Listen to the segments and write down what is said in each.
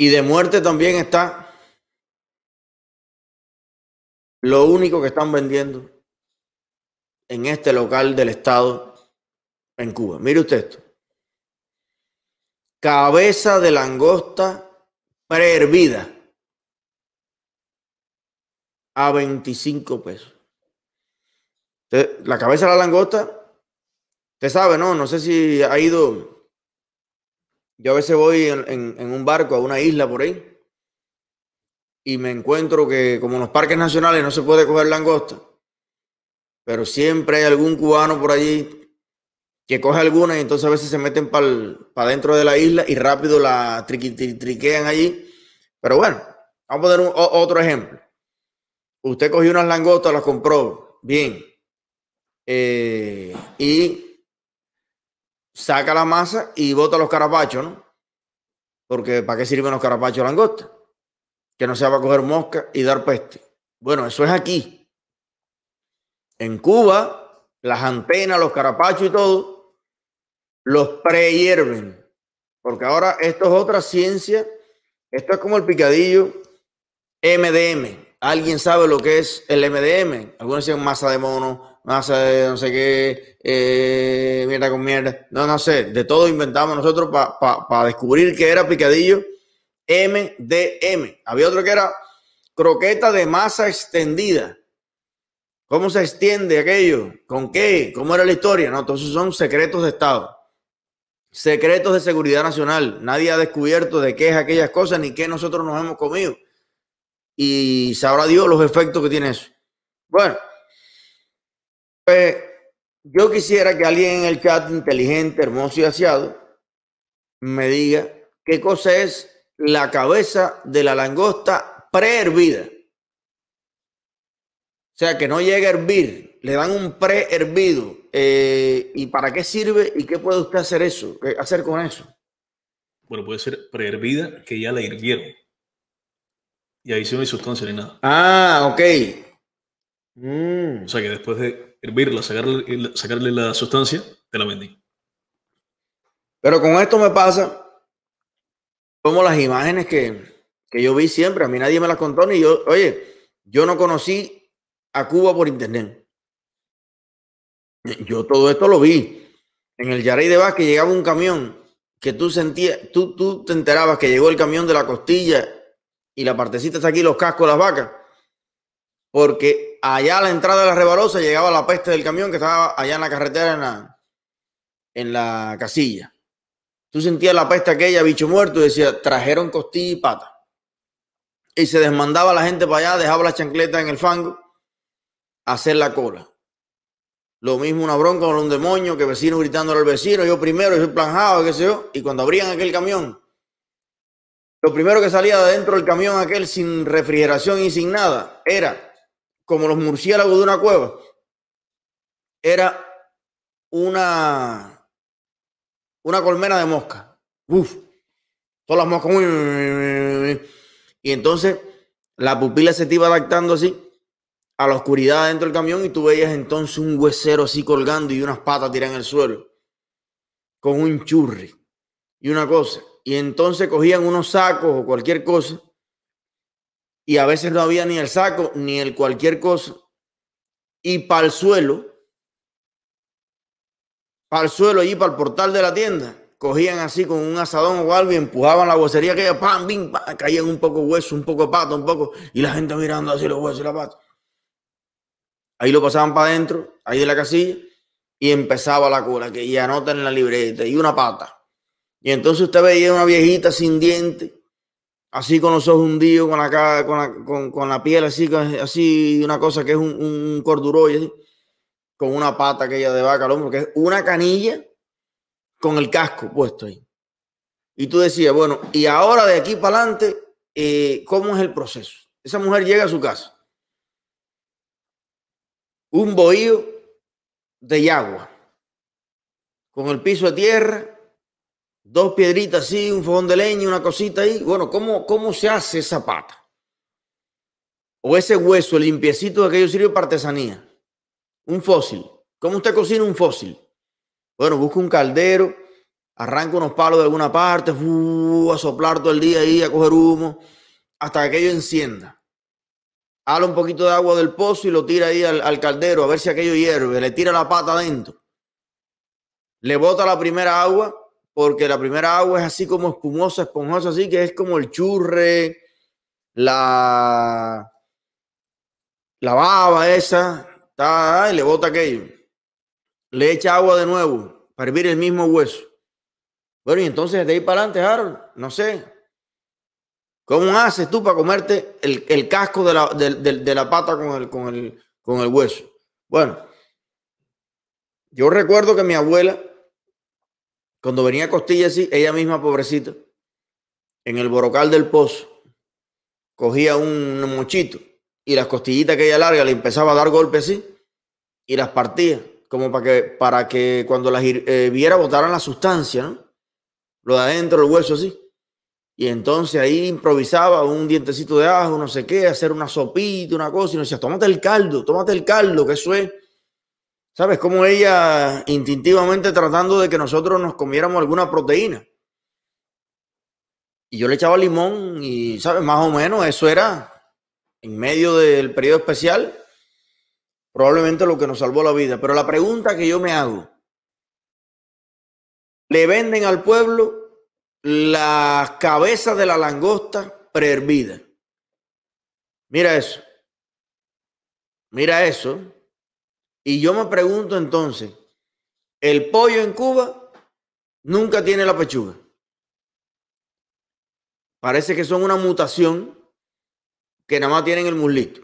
Y de muerte también está lo único que están vendiendo en este local del Estado en Cuba. Mire usted esto. Cabeza de langosta prehervida a 25 pesos. la cabeza de la langosta, usted sabe, ¿no? No sé si ha ido yo a veces voy en, un barco a una isla por ahí y me encuentro que como en los parques nacionales no se puede coger langosta, pero siempre hay algún cubano por allí que coge alguna y entonces a veces se meten para dentro de la isla y rápido la triqui, triquean allí. Pero bueno, vamos a poner otro ejemplo. Usted cogió unas langostas, las compró, bien. Eh, y saca la masa y bota los carapachos, ¿no? Porque ¿para qué sirven los carapachos la langosta? Que no sea para coger mosca y dar peste. Bueno, eso es aquí. En Cuba, las antenas, los carapachos y todo, los prehierven. Porque ahora esto es otra ciencia. Esto es como el picadillo MDM. ¿Alguien sabe lo que es el MDM? Algunos dicen masa de mono, no de no sé qué, eh, mierda con mierda. No, no sé, de todo inventamos nosotros para descubrir que era picadillo MDM. Había otro que era croqueta de masa extendida. ¿Cómo se extiende aquello? ¿Con qué? ¿Cómo era la historia? No, todos son secretos de Estado. Secretos de seguridad nacional. Nadie ha descubierto de qué es aquellas cosas ni qué nosotros nos hemos comido. Y sabrá Dios los efectos que tiene eso. Bueno, pues yo quisiera que alguien en el chat, inteligente, hermoso y aseado, me diga qué cosa es la cabeza de la langosta prehervida. O sea, que no llega a hervir, le dan un prehervido. Eh, ¿Y para qué sirve y qué puede usted hacer eso? ¿Qué hacer con eso? Bueno, puede ser prehervida que ya la hirvieron. Y ahí se me sustancia ni nada. Ah, ok. Mm. O sea que después de hervirla, sacarle, eh, sacarle la sustancia, te la vendí. Pero con esto me pasa como las imágenes que, yo vi siempre, a mí nadie me las contó ni yo, oye, yo no conocí a Cuba por internet. Yo todo esto lo vi. En el Yaray de Vázquez llegaba un camión que tú sentías, tú, tú te enterabas que llegó el camión de la costilla y la partecita está aquí, los cascos, las vacas, porque allá a la entrada de la rebalosa llegaba la peste del camión que estaba allá en la carretera en la, casilla. Tú sentías la peste aquella, bicho muerto, y decía, trajeron costilla y pata. Y se desmandaba la gente para allá, dejaba la chancleta en el fango, a hacer la cola. Lo mismo una bronca o un demonio, que vecino gritando al vecino, yo primero, yo planjado, qué sé yo. Y cuando abrían aquel camión, lo primero que salía de dentro del camión aquel sin refrigeración y sin nada, era como los murciélagos de una cueva, era una, una colmena de mosca. Uf, todas las moscas. Y entonces la pupila se te iba adaptando así a la oscuridad dentro del camión y tú veías entonces un huesero así colgando y unas patas tiran en el suelo con un churri y una cosa. Y entonces cogían unos sacos o cualquier cosa y a veces no había ni el saco ni el cualquier cosa. Y para el suelo, para el suelo y para el portal de la tienda, cogían así con un asadón o algo y empujaban la huesería que pam, bim, caían un poco hueso, un poco pato, un poco, y la gente mirando así los huesos y la pata. Ahí lo pasaban para adentro, ahí de la casilla, y empezaba la cola, que ya anotan en la libreta, y una pata. Y entonces usted veía una viejita sin dientes, así con los ojos hundidos, con la, con piel así, así, una cosa que es un, corduroy, con una pata aquella de vaca al hombro, que es una canilla con el casco puesto ahí. Y tú decías, bueno, y ahora de aquí para adelante, eh, ¿cómo es el proceso? Esa mujer llega a su casa. Un bohío de agua con el piso de tierra, dos piedritas así, un fogón de leña, una cosita ahí. Bueno, ¿cómo, cómo se hace esa pata? O ese hueso, el limpiecito de aquello sirve para artesanía. Un fósil. ¿Cómo usted cocina un fósil? Bueno, busca un caldero, arranca unos palos de alguna parte, a soplar todo el día ahí, a coger humo, hasta que aquello encienda. Hala un poquito de agua del pozo y lo tira ahí al, al caldero a ver si aquello hierve. Le tira la pata adentro. Le bota la primera agua porque la primera agua es así como espumosa, esponjosa, así que es como el churre, la, la baba esa, y le bota aquello. Le echa agua de nuevo para hervir el mismo hueso. Bueno, y entonces de ahí para adelante, no sé. ¿Cómo haces tú para comerte el, casco de la, pata con el, con el hueso? Bueno, yo recuerdo que mi abuela cuando venía Costilla así, ella misma, pobrecita, en el borocal del pozo, cogía un mochito y las costillitas que ella larga le empezaba a dar golpes así y las partía, como para que, para que cuando las eh, viera botaran la sustancia, ¿no? Lo de adentro, el hueso así. Y entonces ahí improvisaba un dientecito de ajo, no sé qué, hacer una sopita, una cosa, y no decía, tómate el caldo, tómate el caldo, que eso es ¿Sabes? Como ella instintivamente tratando de que nosotros nos comiéramos alguna proteína. Y yo le echaba limón y, ¿sabes? Más o menos eso era en medio del periodo especial, probablemente lo que nos salvó la vida. Pero la pregunta que yo me hago, le venden al pueblo las cabezas de la langosta prehervida. Mira eso. Mira eso. Y yo me pregunto entonces, el pollo en Cuba nunca tiene la pechuga. Parece que son una mutación que nada más tienen el muslito.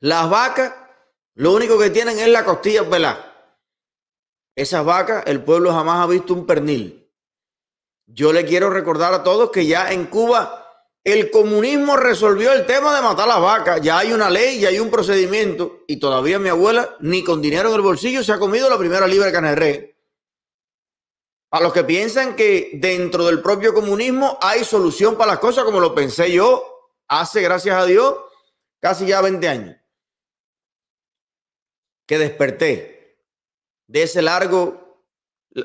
Las vacas lo único que tienen es la costilla pelada. Esas vacas el pueblo jamás ha visto un pernil. Yo le quiero recordar a todos que ya en Cuba el comunismo resolvió el tema de matar las vacas. Ya hay una ley, ya hay un procedimiento. Y todavía mi abuela, ni con dinero en el bolsillo, se ha comido la primera libra de canerré. A los que piensan que dentro del propio comunismo hay solución para las cosas, como lo pensé yo hace, gracias a Dios, casi ya 20 años, que desperté de ese largo,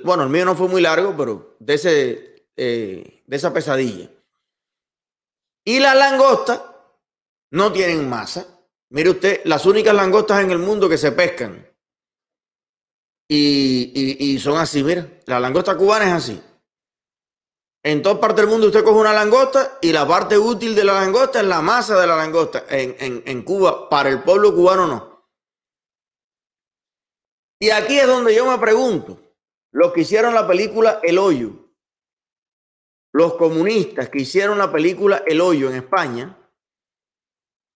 bueno, el mío no fue muy largo, pero de, ese, eh, de esa pesadilla. Y las langostas no tienen masa. Mire usted, las únicas langostas en el mundo que se pescan. Y, y, son así, mira, la langosta cubana es así. En todas partes del mundo usted coge una langosta y la parte útil de la langosta es la masa de la langosta. En, en, en Cuba, para el pueblo cubano no. Y aquí es donde yo me pregunto, los que hicieron la película El Hoyo, los comunistas que hicieron la película El Hoyo en España,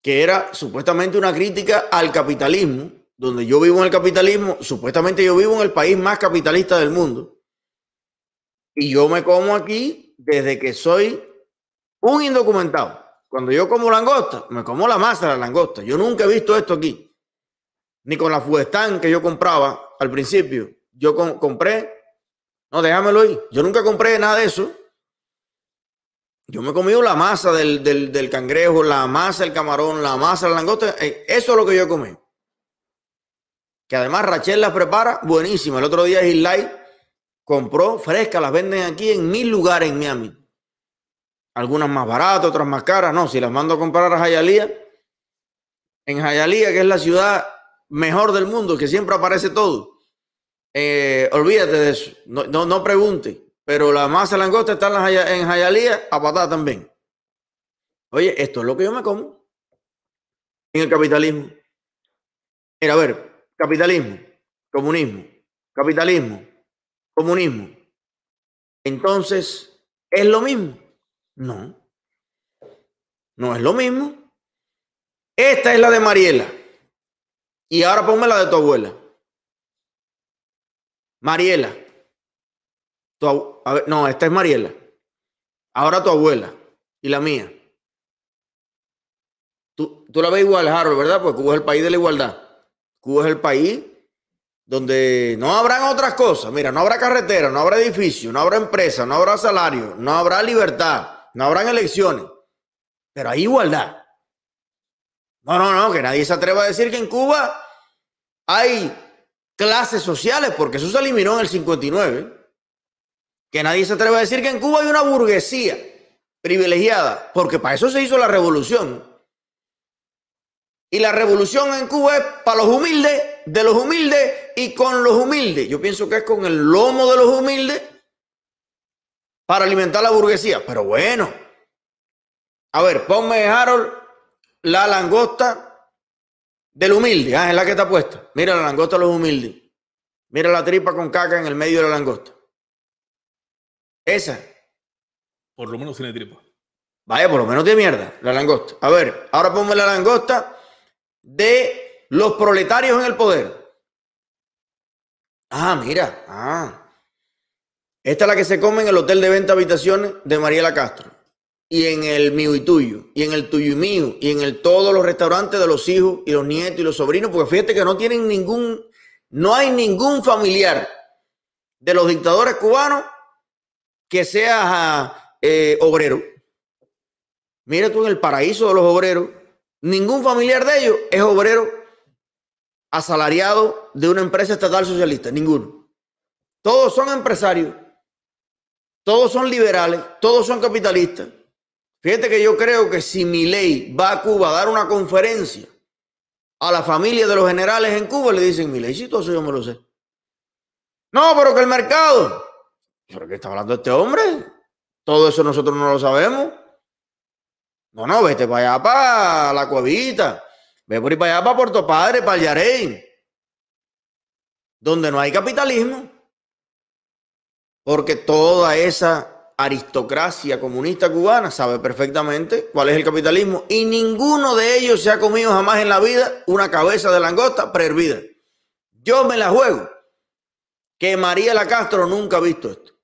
que era supuestamente una crítica al capitalismo, donde yo vivo en el capitalismo, supuestamente yo vivo en el país más capitalista del mundo, y yo me como aquí desde que soy un indocumentado. Cuando yo como langosta, me como la masa de la langosta. Yo nunca he visto esto aquí. Ni con la Fuestán que yo compraba al principio. Yo compré, no, déjamelo ahí. Yo nunca compré nada de eso. Yo me he comido la masa del, cangrejo, la masa del camarón, la masa de la langosta. Eh, eso es lo que yo comí. Que además Rachel las prepara buenísima. El otro día Islay compró fresca, las venden aquí en mil lugares en Miami. Algunas más baratas, otras más caras. No, si las mando a comprar a Jayalía, en Jayalía, que es la ciudad mejor del mundo, que siempre aparece todo. Eh, olvídate de eso. no, no pregunte pero la masa langosta está en Jayalía a patada también. Oye, esto es lo que yo me como en el capitalismo. Mira, a ver, capitalismo, comunismo, capitalismo, comunismo. Entonces, ¿es lo mismo? No, no es lo mismo. Esta es la de Mariela. Y ahora ponme la de tu abuela. Mariela, no, esta es Mariela. Ahora tu abuela y la mía. Tú, la ves igual, Harold, ¿verdad? Porque Cuba es el país de la igualdad. Cuba es el país donde no habrán otras cosas. Mira, no habrá carretera, no habrá edificio, no habrá empresa, no habrá salario, no habrá libertad, no habrán elecciones. Pero hay igualdad. No, no, no, que nadie se atreva a decir que en Cuba hay clases sociales, porque eso se eliminó en el 59 nadie se atreve a decir que en Cuba hay una burguesía privilegiada, porque para eso se hizo la revolución. Y la revolución en Cuba es para los humildes, de los humildes y con los humildes. Yo pienso que es con el lomo de los humildes para alimentar la burguesía. Pero bueno, a ver, ponme Harold la langosta del humilde. Ah, es la que está puesta. Mira la langosta de los humildes. Mira la tripa con caca en el medio de la langosta. Esa. Por lo menos tiene tripa. Vaya, por lo menos tiene mierda, la langosta. A ver, ahora ponme la langosta de los proletarios en el poder. Ah, mira. Ah. Esta es la que se come en el hotel de venta habitaciones de Mariela Castro. Y en el mío y tuyo. Y en el tuyo y mío. Y en el todos los restaurantes de los hijos y los nietos y los sobrinos. Porque fíjate que no tienen ningún. No hay ningún familiar de los dictadores cubanos que seas ah, eh, obrero. Mira tú en el paraíso de los obreros, ningún familiar de ellos es obrero asalariado de una empresa estatal socialista, ninguno. Todos son empresarios, todos son liberales, todos son capitalistas. Fíjate que yo creo que si mi ley va a Cuba a dar una conferencia a la familia de los generales en Cuba, le dicen, mi ley, si todo eso yo me lo sé. No, pero que el mercado, ¿Pero qué está hablando este hombre? Todo eso nosotros no lo sabemos. No, no, vete para allá, para la cuevita. Ve por ir para allá, para Puerto Padre, para Yarey. Donde no hay capitalismo. Porque toda esa aristocracia comunista cubana sabe perfectamente cuál es el capitalismo. Y ninguno de ellos se ha comido jamás en la vida una cabeza de langosta prehervida. Yo me la juego. Que María la Castro nunca ha visto esto.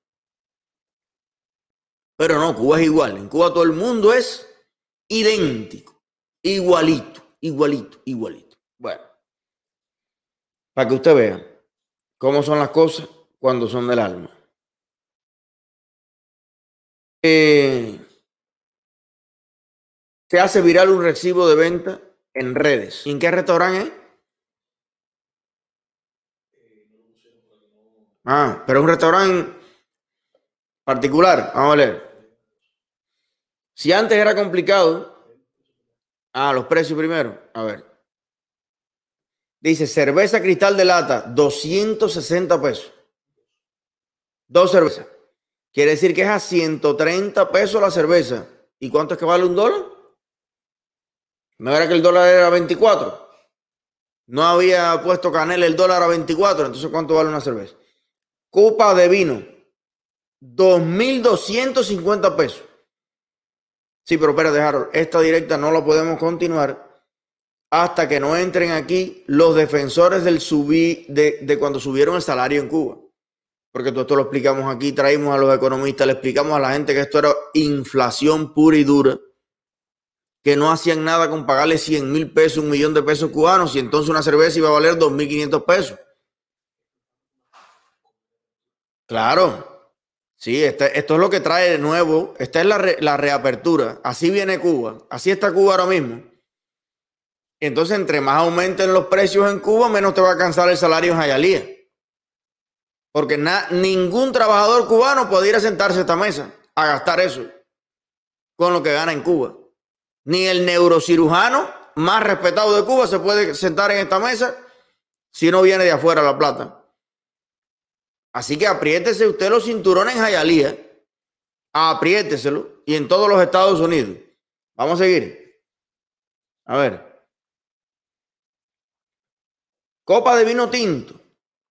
Pero no, Cuba es igual. En Cuba todo el mundo es idéntico, igualito, igualito, igualito. Bueno, para que usted vea cómo son las cosas cuando son del alma. Eh, se hace viral un recibo de venta en redes. ¿Y en qué restaurante es? Ah, pero es un restaurante particular. Vamos a leer. Si antes era complicado. Ah, los precios primero. A ver. Dice cerveza cristal de lata, 260 pesos. Dos cervezas. Quiere decir que es a 130 pesos la cerveza. ¿Y cuánto es que vale un dólar? Me era que el dólar era 24. No había puesto canela el dólar a 24. Entonces, ¿cuánto vale una cerveza? Copa de vino, 2.250 pesos. Sí, pero espérate, Harold, esta directa no la podemos continuar hasta que no entren aquí los defensores del subí, de, de cuando subieron el salario en Cuba. Porque todo esto lo explicamos aquí, traímos a los economistas, le explicamos a la gente que esto era inflación pura y dura, que no hacían nada con pagarle 100 mil pesos, un millón de pesos cubanos, y entonces una cerveza iba a valer 2.500 pesos. Claro, Sí, este, esto es lo que trae de nuevo. Esta es la, reapertura. Así viene Cuba. Así está Cuba ahora mismo. Entonces, entre más aumenten los precios en Cuba, menos te va a alcanzar el salario en Jayalía. Porque ningún trabajador cubano puede ir a sentarse a esta mesa a gastar eso con lo que gana en Cuba. Ni el neurocirujano más respetado de Cuba se puede sentar en esta mesa si no viene de afuera la plata. Así que apriétese usted los cinturones en Jayalía, apriéteselo, y en todos los Estados Unidos. Vamos a seguir. A ver. Copa de vino tinto,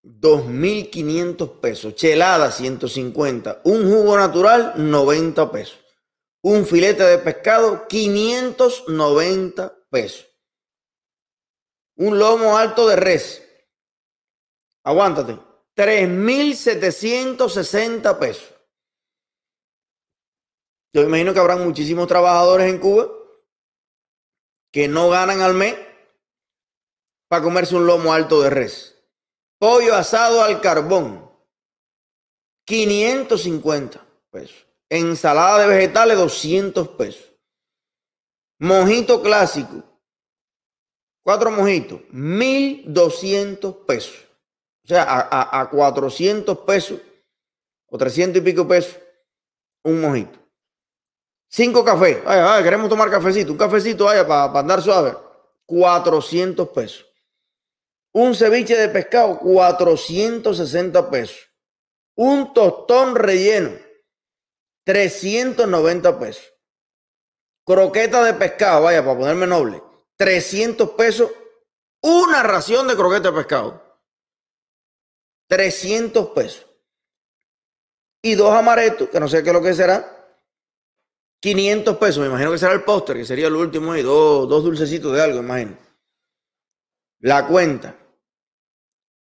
2.500 pesos. Chelada, 150. Un jugo natural, 90 pesos. Un filete de pescado, 590 pesos. Un lomo alto de res. Aguántate, 3.760 pesos. Yo imagino que habrán muchísimos trabajadores en Cuba que no ganan al mes para comerse un lomo alto de res. Pollo asado al carbón, 550 pesos. Ensalada de vegetales, 200 pesos. Mojito clásico, cuatro mojitos, 1.200 pesos. O sea, a, 400 pesos o 300 y pico pesos un mojito. Cinco cafés. queremos tomar cafecito. Un cafecito, vaya, para andar suave. 400 pesos. Un ceviche de pescado, 460 pesos. Un tostón relleno, 390 pesos. Croqueta de pescado, vaya, para ponerme noble, 300 pesos. Una ración de croqueta de pescado. 300 pesos. Y dos amaretos, que no sé qué es lo que será, 500 pesos, me imagino que será el póster, que sería el último y dos, dos dulcecitos de algo, imagino. La cuenta,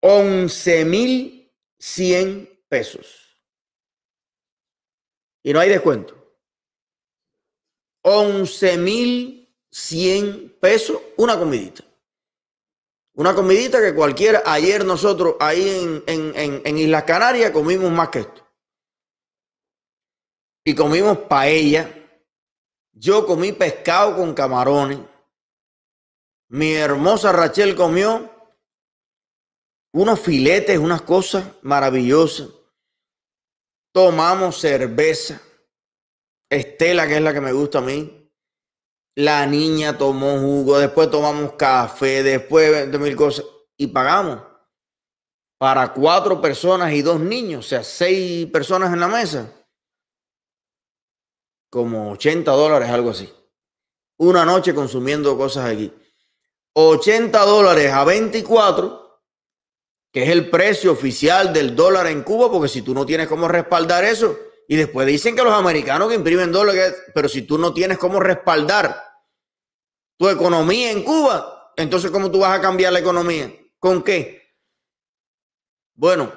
11.100 pesos. Y no hay descuento. 11.100 pesos, una comidita. Una comidita que cualquiera, ayer nosotros ahí en, en, en, Islas Canarias comimos más que esto. Y comimos paella. Yo comí pescado con camarones. Mi hermosa Rachel comió unos filetes, unas cosas maravillosas. Tomamos cerveza. Estela, que es la que me gusta a mí. La niña tomó jugo, después tomamos café, después 20 mil cosas y pagamos para cuatro personas y dos niños, o sea, seis personas en la mesa, como 80 dólares, algo así. Una noche consumiendo cosas aquí. 80 dólares a 24, que es el precio oficial del dólar en Cuba, porque si tú no tienes cómo respaldar eso, y después dicen que los americanos que imprimen dólares, pero si tú no tienes cómo respaldar tu economía en Cuba, entonces ¿cómo tú vas a cambiar la economía? ¿Con qué? Bueno,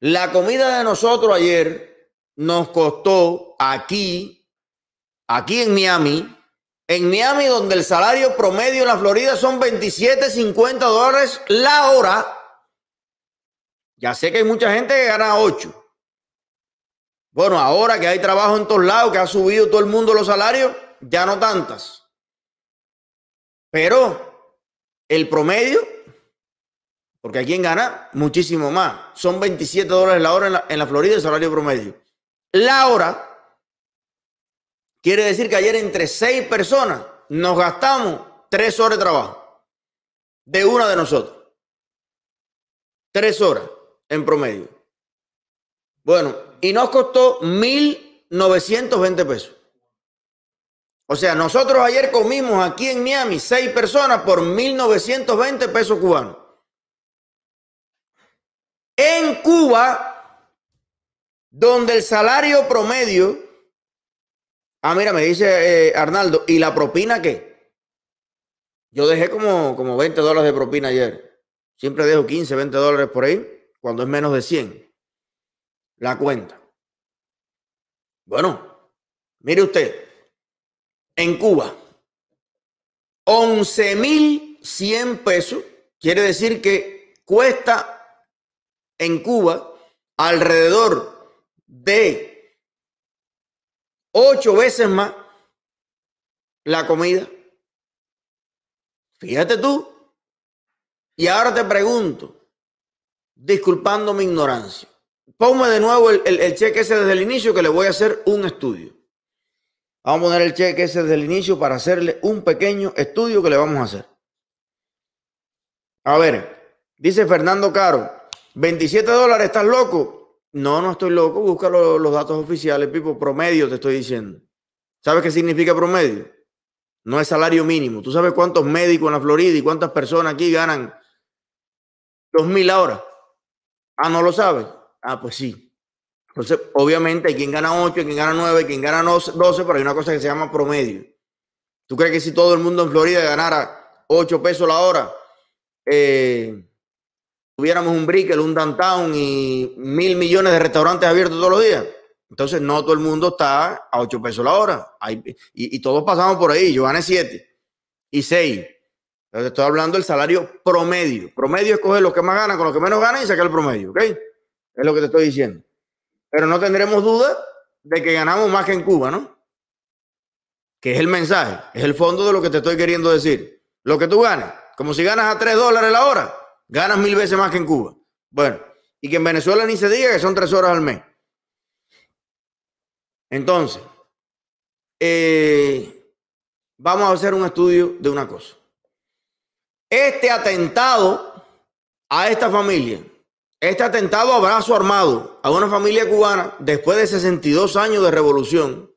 la comida de nosotros ayer nos costó aquí, aquí en Miami, en Miami donde el salario promedio en la Florida son 27,50 dólares la hora. Ya sé que hay mucha gente que gana 8. Bueno, ahora que hay trabajo en todos lados, que ha subido todo el mundo los salarios, ya no tantas. Pero el promedio, porque aquí en gana muchísimo más. Son 27 dólares la hora en la, en la Florida el salario promedio. La hora quiere decir que ayer entre seis personas nos gastamos tres horas de trabajo de una de nosotros. Tres horas en promedio. Bueno, y nos costó 1.920 pesos. O sea, nosotros ayer comimos aquí en Miami seis personas por 1.920 pesos cubanos. En Cuba, donde el salario promedio... Ah, mira, me dice eh, Arnaldo, ¿y la propina qué? Yo dejé como, como 20 dólares de propina ayer. Siempre dejo 15, 20 dólares por ahí, cuando es menos de 100 la cuenta. Bueno, mire usted, en Cuba, 11.100 pesos, quiere decir que cuesta en Cuba alrededor de ocho veces más la comida. Fíjate tú. Y ahora te pregunto, disculpando mi ignorancia, Ponme de nuevo el, cheque ese desde el inicio que le voy a hacer un estudio. Vamos a poner el cheque ese desde el inicio para hacerle un pequeño estudio que le vamos a hacer. A ver, dice Fernando Caro, 27 dólares, ¿estás loco? No, no estoy loco, busca los, datos oficiales, Pipo, promedio te estoy diciendo. ¿Sabes qué significa promedio? No es salario mínimo. ¿Tú sabes cuántos médicos en la Florida y cuántas personas aquí ganan 2.000 ahora? Ah, no lo sabes. Ah, pues sí. Entonces, obviamente hay quien gana 8, quien gana 9, quien gana 12, pero hay una cosa que se llama promedio. ¿Tú crees que si todo el mundo en Florida ganara 8 pesos la hora, eh, tuviéramos un Brickell, un Downtown y mil millones de restaurantes abiertos todos los días? Entonces, no todo el mundo está a 8 pesos la hora. y, y, todos pasamos por ahí. Yo gané 7 y 6. Entonces, estoy hablando del salario promedio. Promedio es coger los que más ganan con los que menos ganan y sacar el promedio. ¿Ok? Es lo que te estoy diciendo. Pero no tendremos duda de que ganamos más que en Cuba, ¿no? Que es el mensaje, es el fondo de lo que te estoy queriendo decir. Lo que tú ganas, como si ganas a 3 dólares la hora, ganas mil veces más que en Cuba. Bueno, y que en Venezuela ni se diga que son 3 horas al mes. Entonces, eh, vamos a hacer un estudio de una cosa. Este atentado a esta familia este atentado a brazo armado a una familia cubana después de 62 años de revolución.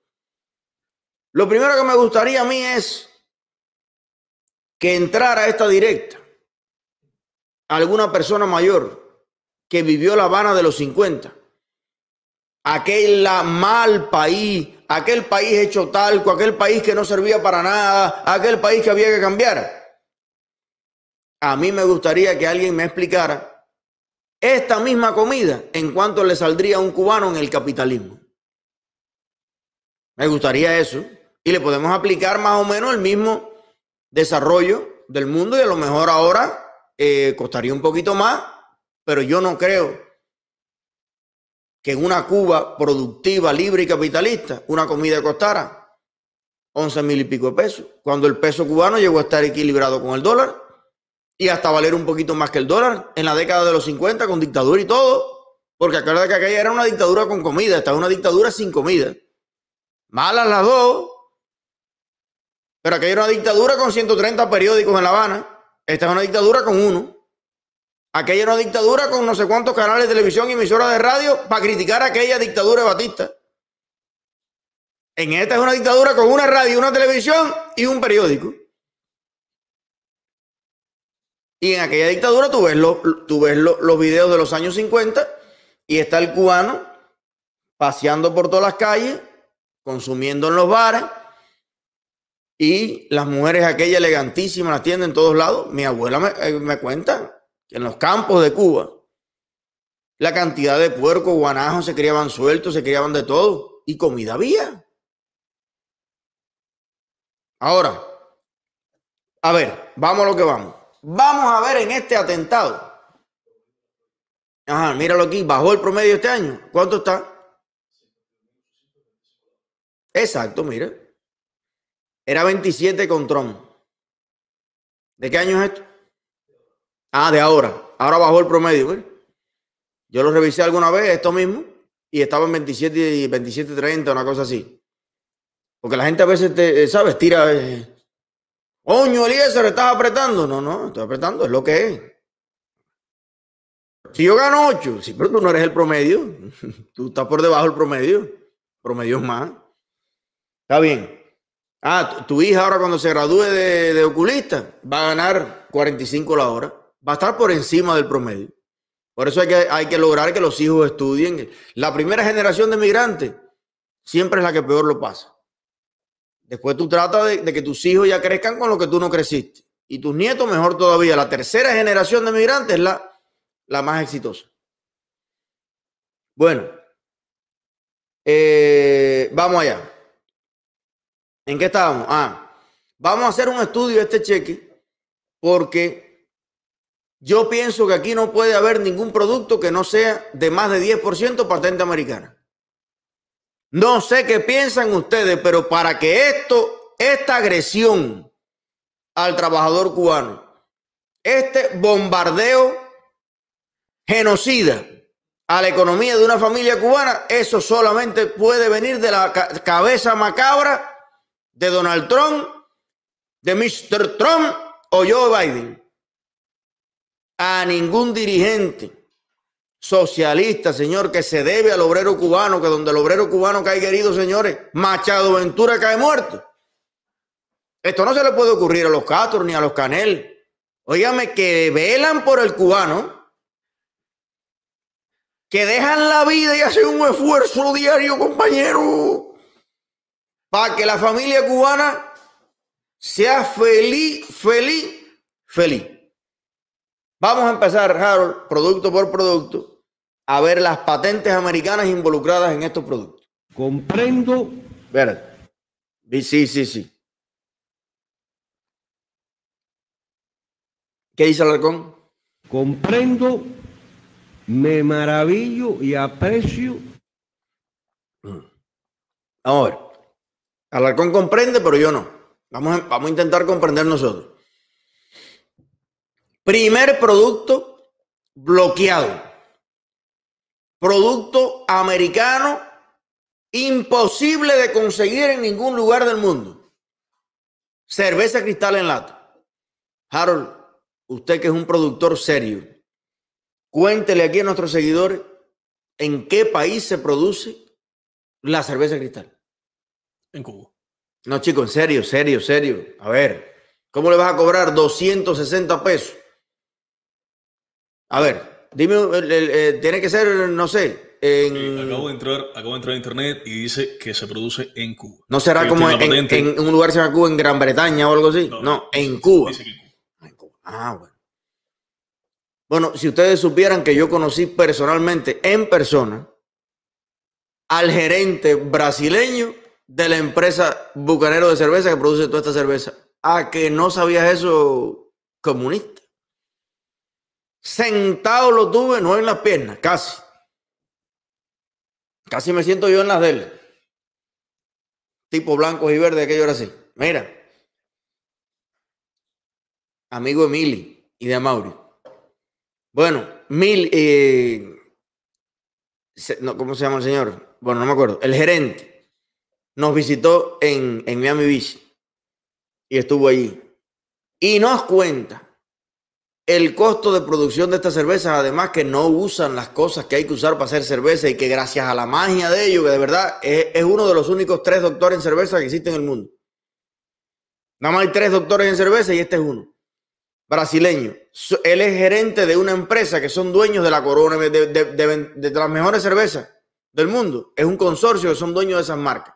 Lo primero que me gustaría a mí es que entrara esta directa alguna persona mayor que vivió La Habana de los 50, aquel mal país, aquel país hecho talco, aquel país que no servía para nada, aquel país que había que cambiar. A mí me gustaría que alguien me explicara esta misma comida en cuanto le saldría a un cubano en el capitalismo. Me gustaría eso. Y le podemos aplicar más o menos el mismo desarrollo del mundo y a lo mejor ahora eh, costaría un poquito más, pero yo no creo que en una Cuba productiva, libre y capitalista, una comida costara 11 mil y pico de pesos, cuando el peso cubano llegó a estar equilibrado con el dólar y hasta valer un poquito más que el dólar en la década de los 50 con dictadura y todo, porque acuérdate que aquella era una dictadura con comida, esta es una dictadura sin comida. Malas las dos, pero aquella era una dictadura con 130 periódicos en La Habana, esta es una dictadura con uno. Aquella era una dictadura con no sé cuántos canales de televisión y emisoras de radio para criticar aquella dictadura de Batista. En esta es una dictadura con una radio, una televisión y un periódico. Y en aquella dictadura tú ves, los videos de los años 50 y está el cubano paseando por todas las calles, consumiendo en los bares y las mujeres aquellas elegantísimas las tienen en todos lados. Mi abuela me, eh, me cuenta que en los campos de Cuba la cantidad de puerco, guanajos se criaban sueltos, se criaban de todo y comida había. Ahora, a ver, vamos a lo que vamos. Vamos a ver en este atentado. Ajá, míralo aquí, bajó el promedio este año. ¿Cuánto está? Exacto, mire. Era 27 con Trump. ¿De qué año es esto? Ah, de ahora. Ahora bajó el promedio, Yo lo revisé alguna vez, esto mismo, y estaba en 27 y 27.30, 30, una cosa así. Porque la gente a veces, te, eh, ¿sabes? Tira... Eh, Coño, Eliezer, estás apretando. No, no, estoy apretando, es lo que es. Si yo gano 8, sí, pero tú no eres el promedio. Tú estás por debajo del promedio. Promedio es más. Está bien. Ah, tu hija ahora cuando se gradúe de, oculista va a ganar 45 la hora. Va a estar por encima del promedio. Por eso hay que, hay que lograr que los hijos estudien. La primera generación de migrantes siempre es la que peor lo pasa. Después tú tratas de, que tus hijos ya crezcan con lo que tú no creciste. Y tus nietos mejor todavía. La tercera generación de migrantes es la, la más exitosa. Bueno, eh, vamos allá. ¿En qué estábamos? Ah, vamos a hacer un estudio de este cheque porque yo pienso que aquí no puede haber ningún producto que no sea de más de 10% patente americana. No sé qué piensan ustedes, pero para que esto, esta agresión al trabajador cubano, este bombardeo genocida a la economía de una familia cubana, eso solamente puede venir de la cabeza macabra de Donald Trump, de Mr. Trump o Joe Biden. A ningún dirigente socialista, señor, que se debe al obrero cubano, que donde el obrero cubano cae herido, señores, Machado Ventura cae muerto. Esto no se le puede ocurrir a los Castro ni a los Canel. Óigame, que velan por el cubano, que dejan la vida y hacen un esfuerzo diario, compañero, para que la familia cubana sea feliz, feliz, feliz. Vamos a empezar, Harold, producto por producto a ver las patentes americanas involucradas en estos productos. Comprendo. Ver. Sí, sí, sí. ¿Qué dice Alarcón? Comprendo, me maravillo y aprecio. Ahora a ver. Alarcón comprende, pero yo no. Vamos vamos a intentar comprender nosotros. Primer producto bloqueado producto americano imposible de conseguir en ningún lugar del mundo. Cerveza cristal en lata. Harold, usted que es un productor serio, cuéntele aquí a nuestros seguidores en qué país se produce la cerveza cristal. En Cuba. No, chico, en serio, serio, serio. A ver, ¿cómo le vas a cobrar 260 pesos? A ver, Dime, eh, tiene que ser, no sé. acabo, de entrar, acabo de entrar a internet y dice que se produce en Cuba. ¿No será como en, un lugar que se Cuba, en Gran Bretaña o algo así? No, ah, en, Cuba. Ah, bueno. Bueno, si ustedes supieran que yo conocí personalmente, en persona, al gerente brasileño de la empresa Bucanero de Cerveza que produce toda esta cerveza. A que no sabías eso, comunista. Sentado lo tuve, no en las piernas, casi. Casi me siento yo en las de él. Tipo blancos y verdes, aquello era así. Mira. Amigo Mili y de Amauri. Bueno, Mil. Eh, no, ¿Cómo se llama el señor? Bueno, no me acuerdo. El gerente nos visitó en, en Miami Beach y estuvo allí. Y nos cuenta el costo de producción de estas cervezas, además que no usan las cosas que hay que usar para hacer cerveza y que gracias a la magia de ellos, que de verdad es, uno de los únicos tres doctores en cerveza que existen en el mundo. Nada más hay tres doctores en cerveza y este es uno. Brasileño. Él es gerente de una empresa que son dueños de la corona, de, de las mejores cervezas del mundo. Es un consorcio que son dueños de esas marcas.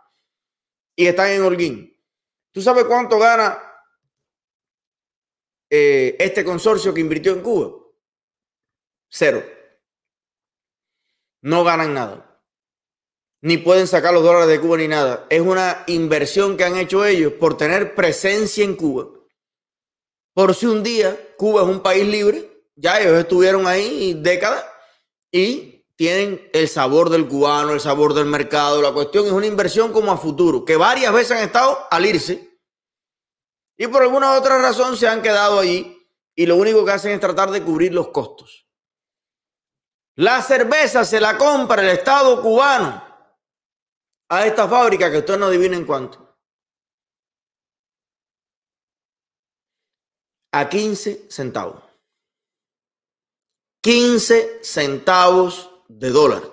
Y están en Holguín. ¿Tú sabes cuánto gana eh, este consorcio que invirtió en Cuba? Cero. No ganan nada. Ni pueden sacar los dólares de Cuba ni nada. Es una inversión que han hecho ellos por tener presencia en Cuba. Por si un día Cuba es un país libre, ya ellos estuvieron ahí décadas y tienen el sabor del cubano, el sabor del mercado. La cuestión es una inversión como a futuro, que varias veces han estado al irse y por alguna otra razón se han quedado allí y lo único que hacen es tratar de cubrir los costos. La cerveza se la compra el Estado cubano a esta fábrica que ustedes no adivinen cuánto. A 15 centavos. 15 centavos de dólar.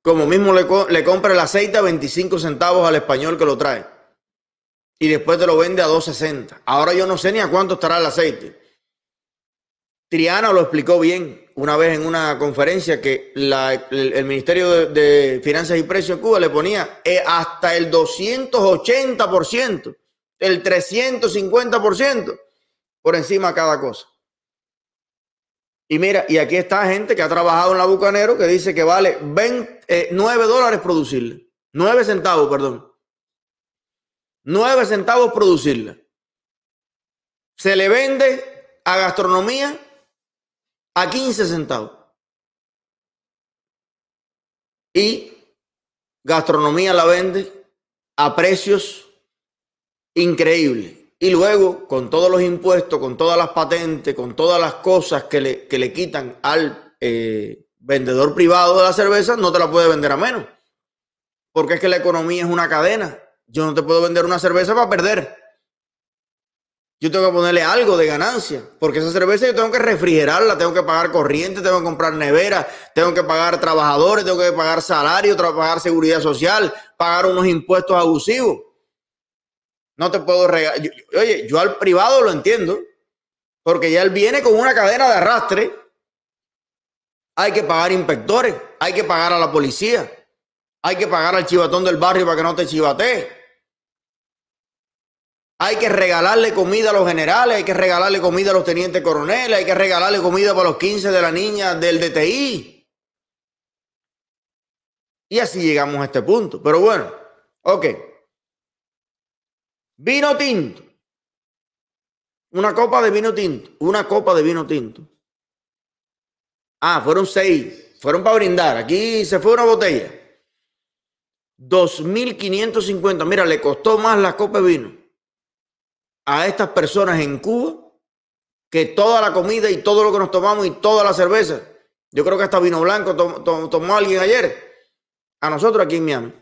Como mismo le, le compra el aceite a 25 centavos al español que lo trae y después te lo vende a 2.60. Ahora yo no sé ni a cuánto estará el aceite. Triana lo explicó bien una vez en una conferencia que el, Ministerio de, Finanzas y Precios de Cuba le ponía eh, hasta el 280%, el 350% por encima de cada cosa. Y mira, y aquí está gente que ha trabajado en la Bucanero que dice que vale 9 eh, dólares producirle, 9 centavos, perdón. 9 centavos producirla. Se le vende a gastronomía a 15 centavos. Y gastronomía la vende a precios increíbles. Y luego, con todos los impuestos, con todas las patentes, con todas las cosas que le, le quitan al eh, vendedor privado de la cerveza, no te la puede vender a menos. Porque es que la economía es una cadena. Yo no te puedo vender una cerveza para perder. Yo tengo que ponerle algo de ganancia, porque esa cerveza yo tengo que refrigerarla, tengo que pagar corriente, tengo que comprar nevera, tengo que pagar trabajadores, tengo que pagar salario, pagar seguridad social, pagar unos impuestos abusivos. No te puedo regalar. Oye, yo al privado lo entiendo, porque ya él viene con una cadena de arrastre. Hay que pagar inspectores, hay que pagar a la policía, hay que pagar al chivatón del barrio para que no te chivatee hay que regalarle comida a los generales, hay que regalarle comida a los tenientes coroneles, hay que regalarle comida para los 15 de la niña del DTI. Y así llegamos a este punto. Pero bueno, ok. Vino tinto. Una copa de vino tinto. Una copa de vino tinto. Ah, fueron seis. Fueron para brindar. Aquí se fue una botella. 2.550. Mira, le costó más la copa de vino a estas personas en Cuba que toda la comida y todo lo que nos tomamos y toda la cerveza, yo creo que hasta vino blanco tomó alguien ayer, a nosotros aquí en Miami.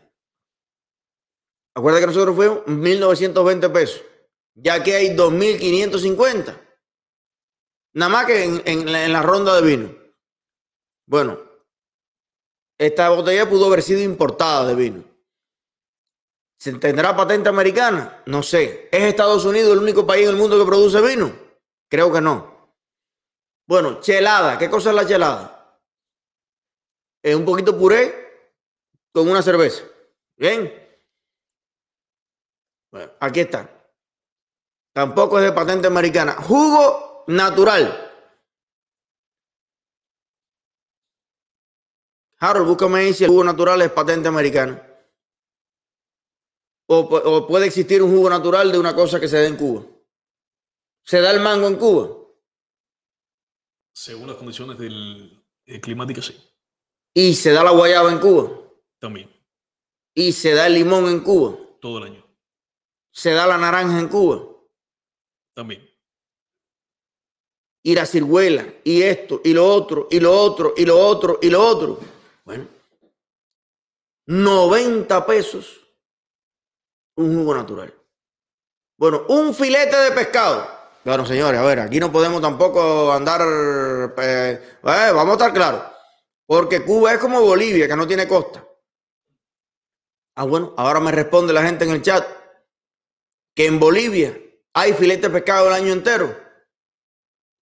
Acuérdate que nosotros fuimos 1.920 pesos, ya que hay 2.550. Nada más que en la ronda de vino. Bueno, esta botella pudo haber sido importada de vino. ¿Se tendrá patente americana? No sé. ¿Es Estados Unidos el único país en el mundo que produce vino? Creo que no. Bueno, chelada. ¿Qué cosa es la chelada? Es un poquito puré con una cerveza. ¿Bien? Bueno, aquí está. Tampoco es de patente americana. Jugo natural. Harold, búscame ahí si el jugo natural es patente americana. O, puede existir un jugo natural de una cosa que se da en Cuba. ¿Se da el mango en Cuba? Según las condiciones del, eh, climáticas, sí. ¿Y se da la guayaba en Cuba? También. ¿Y se da el limón en Cuba? Todo el año. ¿Se da la naranja en Cuba? También y la ciruela, y esto, y lo otro, y lo otro, y lo otro, y lo otro. Bueno, 90 pesos un jugo natural. Bueno, un filete de pescado. Bueno, señores, a ver, aquí no podemos tampoco andar. Eh, eh, vamos a estar claros. Porque Cuba es como Bolivia, que no tiene costa. Ah, bueno, ahora me responde la gente en el chat que en Bolivia hay filete de pescado el año entero.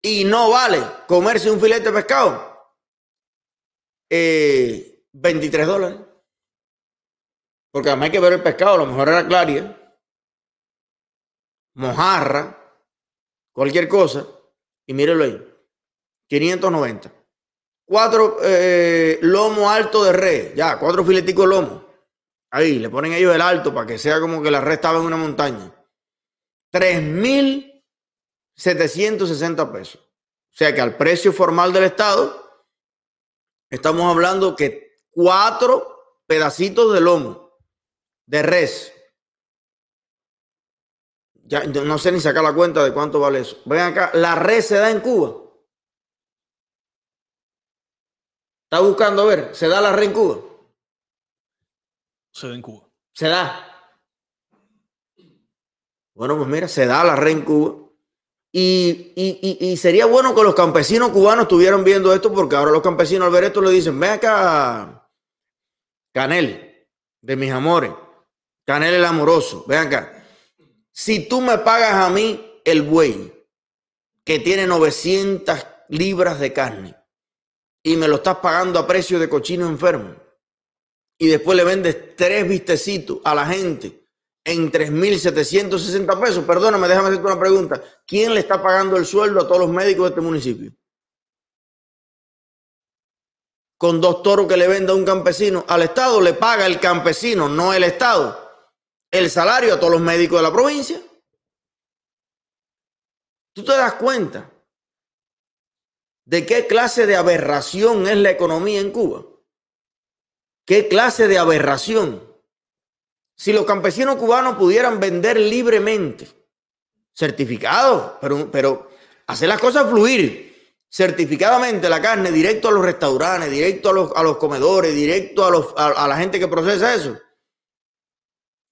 Y no vale comerse un filete de pescado. 23 eh, dólares. Porque además hay que ver el pescado, a lo mejor era claria, mojarra, cualquier cosa. Y mírelo ahí, 590. Cuatro eh, lomo alto de red, ya, cuatro filetitos de lomo. Ahí, le ponen ellos el alto para que sea como que la red estaba en una montaña. 3.760 pesos. O sea que al precio formal del Estado, estamos hablando que cuatro pedacitos de lomo de res. Ya no sé ni sacar la cuenta de cuánto vale eso. Ven acá, la res se da en Cuba. Está buscando a ver, ¿se da la res en Cuba? Se da en Cuba. Se da. Bueno, pues mira, se da la red en Cuba. Y, y, y, sería bueno que los campesinos cubanos estuvieran viendo esto, porque ahora los campesinos al ver esto le dicen, ven acá, Canel, de mis amores. Canel el amoroso, ven acá. Si tú me pagas a mí el buey que tiene 900 libras de carne y me lo estás pagando a precio de cochino enfermo y después le vendes tres vistecitos a la gente en 3.760 pesos, perdóname, déjame hacerte una pregunta. ¿Quién le está pagando el sueldo a todos los médicos de este municipio? Con dos toros que le venda un campesino. Al Estado le paga el campesino, no el Estado el salario a todos los médicos de la provincia. ¿Tú te das cuenta de qué clase de aberración es la economía en Cuba? ¿Qué clase de aberración? Si los campesinos cubanos pudieran vender libremente, certificados, pero, pero hacer las cosas fluir certificadamente la carne directo a los restaurantes, directo a los, comedores, directo a la gente que procesa eso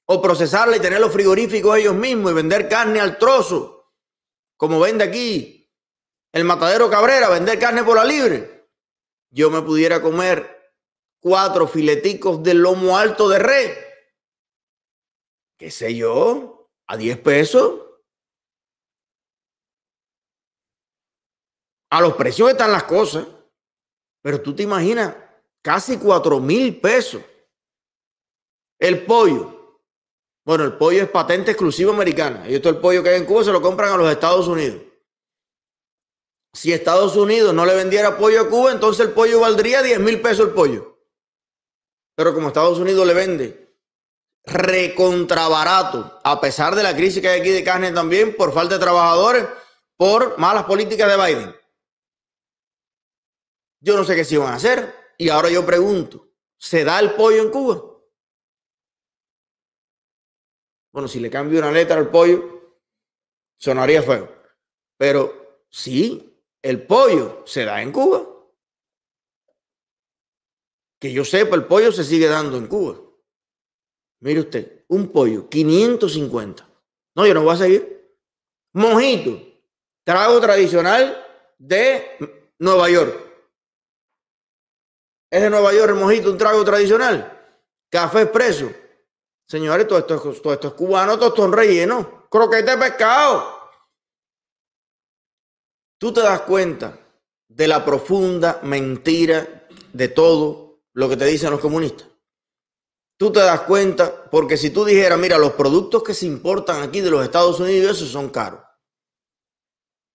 o procesarla y tener los frigoríficos ellos mismos y vender carne al trozo, como vende aquí el matadero Cabrera, vender carne por la libre, yo me pudiera comer cuatro fileticos de lomo alto de red, qué sé yo, a 10 pesos. A los precios están las cosas, pero tú te imaginas casi cuatro mil pesos el pollo bueno, el pollo es patente exclusiva americana. Y esto el pollo que hay en Cuba se lo compran a los Estados Unidos. Si Estados Unidos no le vendiera pollo a Cuba, entonces el pollo valdría 10 mil pesos el pollo. Pero como Estados Unidos le vende recontrabarato, a pesar de la crisis que hay aquí de carne también, por falta de trabajadores, por malas políticas de Biden. Yo no sé qué se iban a hacer. Y ahora yo pregunto, ¿se da el pollo en Cuba? Bueno, si le cambio una letra al pollo, sonaría feo. Pero sí, el pollo se da en Cuba. Que yo sepa, el pollo se sigue dando en Cuba. Mire usted, un pollo, 550. No, yo no voy a seguir. Mojito, trago tradicional de Nueva York. Es de Nueva York el mojito, un trago tradicional. Café expreso, Señores, todo esto, es cubano, tostón relleno, croquete de pescado. Tú te das cuenta de la profunda mentira de todo lo que te dicen los comunistas. Tú te das cuenta, porque si tú dijeras, mira, los productos que se importan aquí de los Estados Unidos, esos son caros.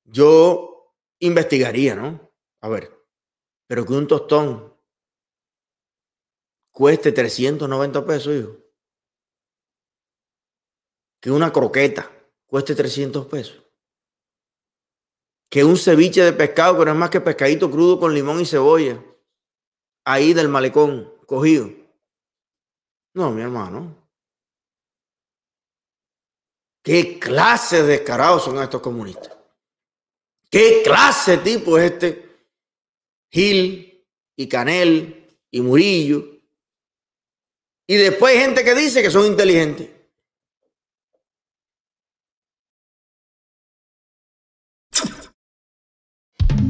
Yo investigaría, ¿no? A ver, pero que un tostón cueste 390 pesos, hijo que una croqueta cueste 300 pesos. Que un ceviche de pescado, que no es más que pescadito crudo con limón y cebolla, ahí del malecón, cogido. No, mi hermano. ¿Qué clase de descarados son estos comunistas? ¿Qué clase de tipo es este Gil y Canel y Murillo? Y después hay gente que dice que son inteligentes.